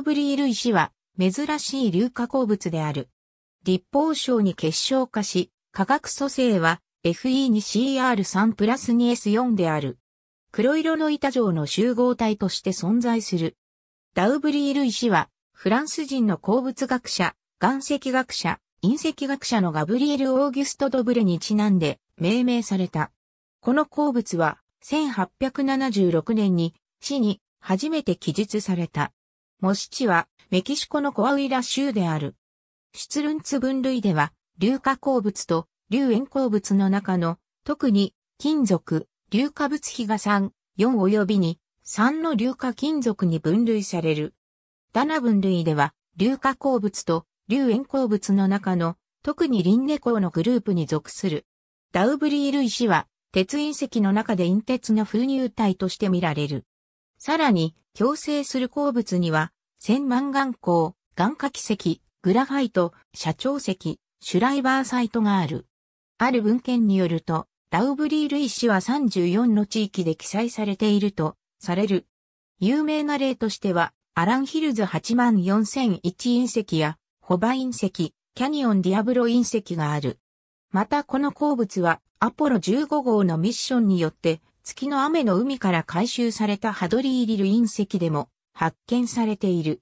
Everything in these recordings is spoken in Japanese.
ウブリール石は珍しい硫化鉱物である。立法省に結晶化し、化学組成は Fe2CR3 プラス 2S4 である。黒色の板状の集合体として存在する。ダウブリール石は、フランス人の鉱物学者、岩石学者、隕石学者のガブリエル・オーギュスト・ドブレにちなんで命名された。この鉱物は1876年に市に初めて記述された。モシチは、メキシコのコアウイラ州である。シツルンツ分類では、硫化鉱物と硫塩鉱物の中の、特に、金属、硫化物比が3、4及びに、3の硫化金属に分類される。ダナ分類では、硫化鉱物と硫塩鉱物の中の、特にリンネ鉱のグループに属する。ダウブリー類石は、鉄隕石の中で隕鉄の封入体として見られる。さらに、共生する鉱物には、千万岩鉱、岩化石、グラファイト、社長石、シュライバーサイトがある。ある文献によると、ダウブリール石は34の地域で記載されていると、される。有名な例としては、アランヒルズ84001隕石や、ホバ隕石、キャニオンディアブロ隕石がある。またこの鉱物は、アポロ15号のミッションによって、月の雨の海から回収されたハドリーリル隕石でも発見されている。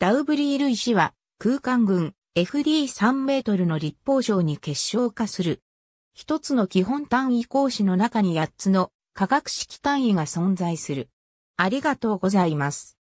ダウブリール石は空間群 FD3 メートルの立方上に結晶化する。一つの基本単位格子の中に8つの化学式単位が存在する。ありがとうございます。